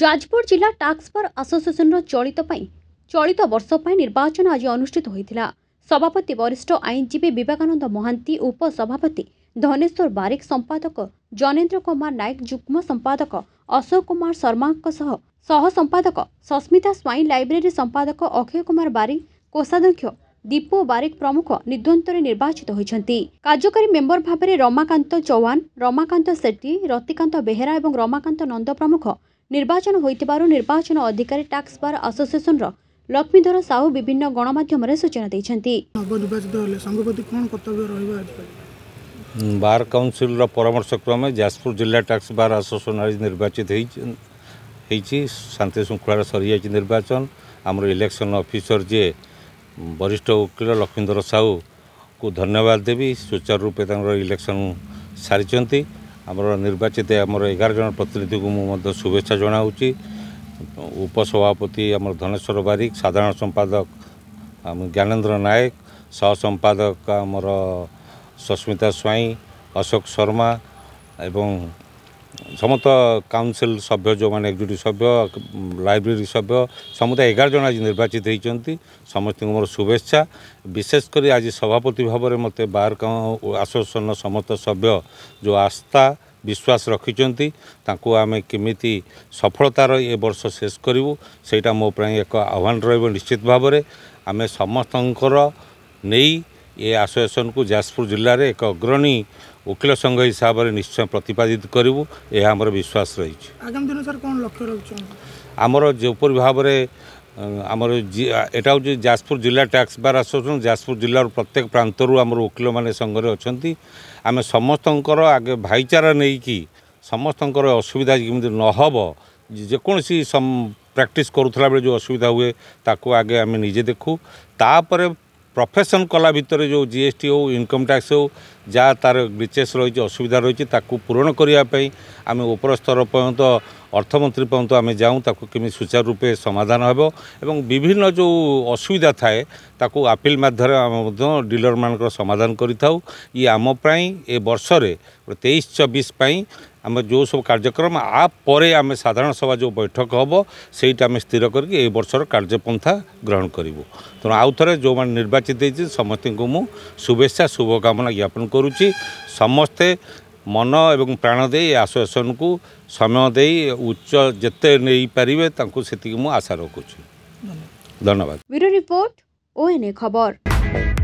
ଯାଜପୁର ଜିଲ୍ଲା ଟାସ୍କଫୋର୍ସ ଆସୋସିଏସନ୍ର ଚଳିତ ପାଇଁ ଚଳିତ ବର୍ଷ ପାଇଁ ନିର୍ବାଚନ ଆଜି ଅନୁଷ୍ଠିତ ହୋଇଥିଲା ସଭାପତି ବରିଷ୍ଠ ଆଇନଜୀବୀ ବିବେକାନନ୍ଦ ମହାନ୍ତି ଉପସଭାପତି ଧନେଶ୍ୱର ବାରିକ ସମ୍ପାଦକ ଜନେନ୍ଦ୍ର କୁମାର ନାୟକ ଯୁଗ୍ମ ସମ୍ପାଦକ ଅଶୋକ କୁମାର ଶର୍ମାଙ୍କ ସହ ସହସମ୍ପାଦକ ସସ୍ମିତା ସ୍ୱାଇଁ ଲାଇବ୍ରେରୀ ସମ୍ପାଦକ ଅକ୍ଷୟ କୁମାର ବାରିକ କୋଷାଧ୍ୟକ୍ଷ ଦୀପୁ ବାରିକ ପ୍ରମୁଖ ନିଦ୍ୱନ୍ତରେ ନିର୍ବାଚିତ ହୋଇଛନ୍ତି କାର୍ଯ୍ୟକାରୀ ମେମ୍ବର ଭାବରେ ରମାକାନ୍ତ ଚୌହାନ ରମାକାନ୍ତ ସେଟ୍ଟି ରତିକାନ୍ତ ବେହେରା ଏବଂ ରମାକାନ୍ତ ନନ୍ଦ ପ୍ରମୁଖ ନିର୍ବାଚନ ହୋଇଥିବାରୁ ନିର୍ବାଚନ ଅଧିକାରୀ ଟାକ୍ସ ବାର ଆସୋସିଏସନର ଲକ୍ଷ୍ମୀଧର ସାହୁ ବିଭିନ୍ନ ଗଣମାଧ୍ୟମରେ ସୂଚନା ଦେଇଛନ୍ତି ନବନିର୍ବାଚିତ ହେଲେ ସଂଘପତି କ'ଣ କର୍ତ୍ତବ୍ୟ ରହିବ ବାର କାଉନସିଲର ପରାମର୍ଶ କ୍ରମେ ଯାଜପୁର ଜିଲ୍ଲା ଟାକ୍ସ ବାର ଆସୋସିଏସନ ଆଜି ନିର୍ବାଚିତ ହେଇଛି ହେଇଛି ଶାନ୍ତି ଶୃଙ୍ଖଳାରେ ସରିଯାଇଛି ନିର୍ବାଚନ ଆମର ଇଲେକ୍ସନ ଅଫିସର ଯିଏ ବରିଷ୍ଠ ଓକିଲ ଲକ୍ଷ୍ମୀଧର ସାହୁକୁ ଧନ୍ୟବାଦ ଦେବି ସୁଚାରୁ ରୂପେ ତାଙ୍କର ଇଲେକ୍ସନ ସାରିଛନ୍ତି ଆମର ନିର୍ବାଚିତ ଆମର ଏଗାର ଜଣ ପ୍ରତିନିଧିଙ୍କୁ ମୁଁ ମଧ୍ୟ ଶୁଭେଚ୍ଛା ଜଣାଉଛି ଉପସଭାପତି ଆମର ଧନେଶ୍ୱର ବାରିକ ସାଧାରଣ ସମ୍ପାଦକ ଆମ ଜ୍ଞାନେନ୍ଦ୍ର ନାୟକ ସହ ସମ୍ପାଦକ ଆମର ସସ୍ମିତା ସ୍ୱାଇଁ ଅଶୋକ ଶର୍ମା ଏବଂ ସମସ୍ତ କାଉନସିଲ୍ ସଭ୍ୟ ଯେଉଁମାନେ ଏକଜୁଟି ସଭ୍ୟ ଲାଇବ୍ରେରୀ ସଭ୍ୟ ସମସ୍ତେ ଏଗାର ଜଣ ଆଜି ନିର୍ବାଚିତ ହୋଇଛନ୍ତି ସମସ୍ତଙ୍କୁ ମୋର ଶୁଭେଚ୍ଛା ବିଶେଷ କରି ଆଜି ସଭାପତି ଭାବରେ ମୋତେ ବାର ଆସୋସିଏସନ୍ର ସମସ୍ତ ସଭ୍ୟ ଯେଉଁ ଆସ୍ଥା ବିଶ୍ୱାସ ରଖିଛନ୍ତି ତାଙ୍କୁ ଆମେ କେମିତି ସଫଳତାର ଏ ବର୍ଷ ଶେଷ କରିବୁ ସେଇଟା ମୋ ପାଇଁ ଏକ ଆହ୍ୱାନ ରହିବ ନିଶ୍ଚିତ ଭାବରେ ଆମେ ସମସ୍ତଙ୍କର ନେଇ ଏ ଆସୋସିଏସନ୍କୁ ଯାଜପୁର ଜିଲ୍ଲାରେ ଏକ ଅଗ୍ରଣୀ ଓକିଲ ସଂଘ ହିସାବରେ ନିଶ୍ଚୟ ପ୍ରତିପାଦିତ କରିବୁ ଏହା ଆମର ବିଶ୍ୱାସ ରହିଛି ଆଗାମୀ ଦିନ କ'ଣ ଲକ୍ଷ୍ୟ ରହୁଛନ୍ତି ଆମର ଯେପରି ଭାବରେ ଆମର ଏଇଟା ହେଉଛି ଯାଜପୁର ଜିଲ୍ଲା ଟ୍ୟାକ୍ସ ବାର୍ ଆସୋସିଏସନ୍ ଯାଜପୁର ଜିଲ୍ଲାର ପ୍ରତ୍ୟେକ ପ୍ରାନ୍ତରୁ ଆମର ଓକିଲମାନେ ସଂଘରେ ଅଛନ୍ତି ଆମେ ସମସ୍ତଙ୍କର ଆଗେ ଭାଇଚାରା ନେଇକି ସମସ୍ତଙ୍କର ଅସୁବିଧା କେମିତି ନ ହେବ ଯେକୌଣସି ପ୍ରାକ୍ଟିସ୍ କରୁଥିଲା ବେଳେ ଯେଉଁ ଅସୁବିଧା ହୁଏ ତାକୁ ଆଗେ ଆମେ ନିଜେ ଦେଖୁ ତାପରେ প্রফেশন কলা ভিতরে যে জিএসটি হোক ইনকম ট্যাক্স হোক যা তার গ্লিচেস রয়েছে অসুবিধা রয়েছে তাকে পূরণ করা আমি উপর স্তর পর্যন্ত অর্থমন্ত্রী পর্যন্ত আমি যাও তাকে কেমি সুচারুরূপে সমাধান হব এবং বিভিন্ন যে অসুবিধা থাকে তাকে আপিল মাধ্যমে আমি ডিলর মান সমাধান করে থাও ই আমি এ বর্ষরে তেইশ চব্বিশ পাই আমার যে সব কার্যক্রম আপরে আমি সাধারণ সভা যে বৈঠক হব সেইটা আমি স্থির করি এই বর্ষর কার্যপন্থা গ্রহণ করবু তেমন আউথরে যে নির্বাচিত হয়েছে সমস্ত শুভেচ্ছা শুভকামনা জ্ঞাপন করুছি সমস্তে ମନ ଏବଂ ପ୍ରାଣ ଦେଇ ଆସୋସିଏସନକୁ ସମୟ ଦେଇ ଉଚ୍ଚ ଯେତେ ନେଇପାରିବେ ତାଙ୍କୁ ସେତିକି ମୁଁ ଆଶା ରଖୁଛି ଧନ୍ୟବାଦ ରିପୋର୍ଟ ଓଏନ୍ଏ ଖବର